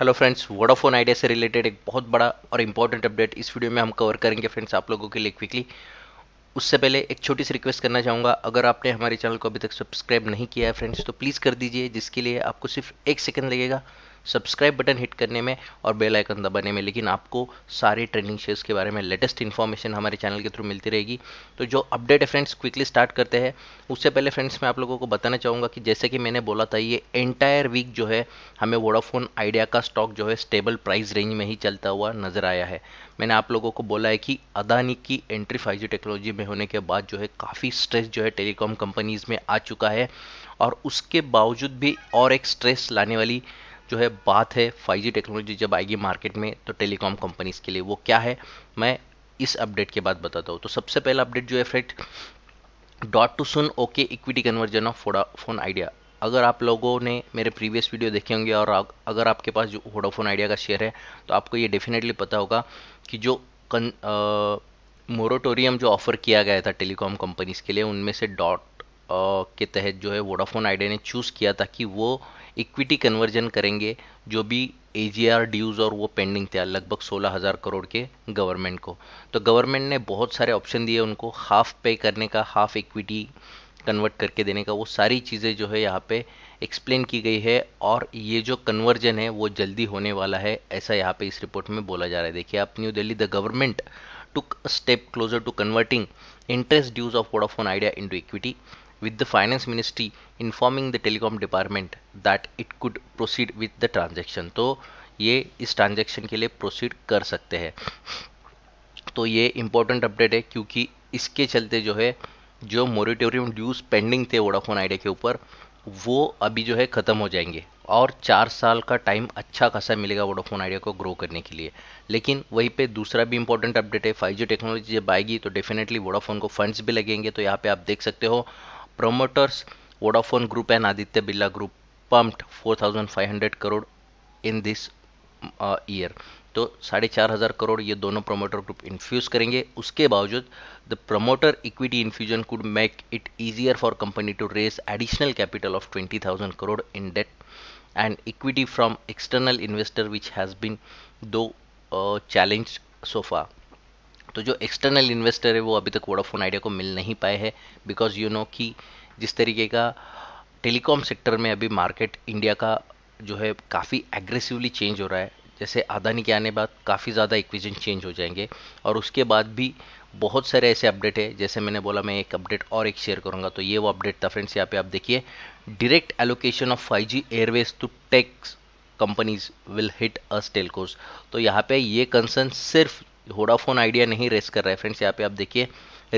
hello friends Vodafone Idea से related एक बहुत बड़ा और इम्पॉर्टेंट अपडेट इस वीडियो में हम कवर करेंगे फ्रेंड्स आप लोगों के लिए क्विकली उससे पहले एक छोटी सी रिक्वेस्ट करना चाहूँगा अगर आपने हमारे चैनल को अभी तक सब्सक्राइब नहीं किया है फ्रेंड्स तो प्लीज़ कर दीजिए जिसके लिए आपको सिर्फ एक सेकेंड लगेगा सब्सक्राइब बटन हिट करने में और बेल आइकन दबाने में लेकिन आपको सारे ट्रेंडिंग शेयर्स के बारे में लेटेस्ट इन्फॉर्मेशन हमारे चैनल के थ्रू मिलती रहेगी तो जो अपडेट है फ्रेंड्स क्विकली स्टार्ट करते हैं उससे पहले फ्रेंड्स मैं आप लोगों को बताना चाहूँगा कि जैसे कि मैंने बोला था ये एंटायर वीक जो है हमें वोडाफोन आइडिया का स्टॉक जो है स्टेबल प्राइस रेंज में ही चलता हुआ नजर आया है मैंने आप लोगों को बोला है कि अदानी की एंट्री फाइव टेक्नोलॉजी में होने के बाद जो है काफ़ी स्ट्रेस जो है टेलीकॉम कंपनीज़ में आ चुका है और उसके बावजूद भी और एक स्ट्रेस लाने वाली जो है बात है फाइव टेक्नोलॉजी जब आएगी मार्केट में तो टेलीकॉम कंपनीज़ के लिए वो क्या है मैं इस अपडेट के बाद बताता हूँ तो सबसे पहला अपडेट जो है फ्रेट डॉट टू सुन okay equity conversion of phone Idea अगर आप लोगों ने मेरे प्रीवियस वीडियो देखे होंगे और अगर आपके पास जो वोडाफोन आइडिया का शेयर है तो आपको ये डेफिनेटली पता होगा कि जो कन मोरोटोरियम जो ऑफ़र किया गया था टेलीकॉम कंपनीज़ के लिए उनमें से डॉट के तहत जो है वोडाफोन आइडिया ने चूज़ किया था कि वो इक्विटी कन्वर्जन करेंगे जो भी ए जी आर ड्यूज़ और वो पेंडिंग थे लगभग सोलह हज़ार करोड़ के गवर्नमेंट को तो गवर्नमेंट ने बहुत सारे ऑप्शन दिए उनको हाफ पे करने का हाफ इक्विटी कन्वर्ट करके देने का वो सारी चीज़ें जो है यहाँ पे एक्सप्लेन की गई है और ये जो कन्वर्जन है वो जल्दी होने वाला है ऐसा यहाँ पे इस रिपोर्ट में बोला जा रहा है देखिए आप new Delhi the government took step closer to converting interest dues of Vodafone Idea into equity with the finance ministry informing the telecom department that it could proceed with the transaction तो ये इस transaction के लिए proceed कर सकते हैं तो ये इम्पोर्टेंट अपडेट है क्योंकि इसके चलते जो है जो मोरिटोरियम ड्यूज पेंडिंग थे वोडाफोन आइडिया के ऊपर वो अभी जो है ख़त्म हो जाएंगे और चार साल का टाइम अच्छा खासा मिलेगा वोडाफोन आइडिया को ग्रो करने के लिए लेकिन वहीं पे दूसरा भी इंपॉर्टेंट अपडेट है फाइव टेक्नोलॉजी जब आएगी तो डेफिनेटली वोडाफोन को फंड्स भी लगेंगे तो यहाँ पे आप देख सकते हो Promoters Vodafone Group and Aditya billa Group pumped 4,500 crore in this year तो साढ़े चार हज़ार करोड़ ये दोनों प्रोमोटर ग्रुप इन्फ्यूज़ करेंगे उसके बावजूद the promoter equity infusion could make it easier for company to raise additional capital of twenty thousand crore in debt and equity from external investor which has been though challenge so far तो जो external investor है वो अभी तक Vodafone idea को मिल नहीं पाए हैं बिकॉज यू नो कि जिस तरीके का टेलीकॉम सेक्टर में अभी मार्केट इंडिया का जो है काफ़ी एग्रेसिवली चेंज हो रहा है जैसे अदानी के आने बाद काफ़ी ज़्यादा इक्विजन चेंज हो जाएंगे और उसके बाद भी बहुत सारे ऐसे अपडेट है जैसे मैंने बोला मैं एक अपडेट और एक शेयर करूंगा तो ये वो अपडेट था फ्रेंड्स यहाँ पे आप देखिए direct allocation of 5G airwaves to techs companies will hit us telcos तो यहाँ पे ये कंसर्न सिर्फ वोडाफोन आइडिया नहीं रेस कर रहा है फ्रेंड्स यहाँ पे आप देखिए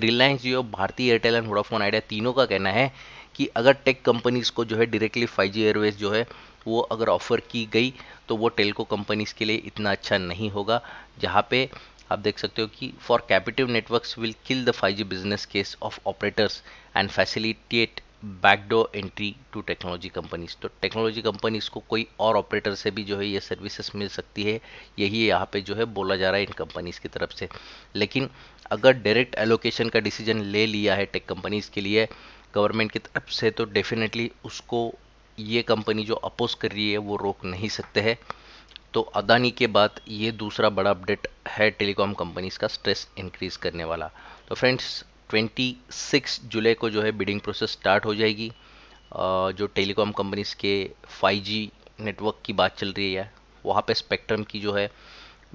रिलायंस जियो भारतीय एयरटेल एंड वोडाफोन आइडिया तीनों का कहना है कि अगर टेक कंपनीज को जो है डायरेक्टली फाइव जी एयरवेज जो है वो अगर ऑफर की गई तो वो टेलको कंपनीज के लिए इतना अच्छा नहीं होगा जहाँ पे आप देख सकते हो कि for captive networks will kill the five G business case of operators and facilitate backdoor entry to technology companies तो टेक्नोलॉजी कंपनीज को कोई और ऑपरेटर से भी जो है ये सर्विसेज मिल सकती है यही यहाँ पे जो है बोला जा रहा है इन कंपनीज की तरफ से लेकिन अगर डायरेक्ट एलोकेशन का डिसीजन ले लिया है टेक कंपनीज के लिए गवर्नमेंट की तरफ से तो डेफिनेटली उसको ये कंपनी जो अपोज कर रही है वो रोक नहीं सकते हैं तो अदानी के बाद ये दूसरा बड़ा अपडेट है टेलीकॉम कंपनीज का स्ट्रेस इंक्रीज करने वाला तो फ्रेंड्स 26 जुलाई को जो है बिडिंग प्रोसेस स्टार्ट हो जाएगी जो टेलीकॉम कंपनीज के 5G नेटवर्क की बात चल रही है वहाँ पे स्पेक्ट्रम की जो है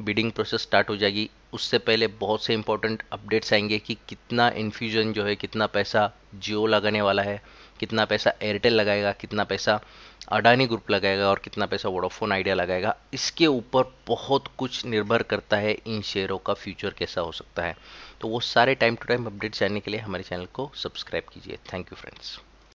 बिडिंग प्रोसेस स्टार्ट हो जाएगी उससे पहले बहुत से इंपॉर्टेंट अपडेट्स आएंगे कि कितना इन्फ्यूजन जो है कितना पैसा जियो लगाने वाला है कितना पैसा एयरटेल लगाएगा कितना पैसा अडानी ग्रुप लगाएगा और कितना पैसा वोडाफोन आइडिया लगाएगा इसके ऊपर बहुत कुछ निर्भर करता है इन शेयरों का फ्यूचर कैसा हो सकता है तो वो सारे टाइम टू टाइम अपडेट्स जानने के लिए हमारे चैनल को सब्सक्राइब कीजिए थैंक यू फ्रेंड्स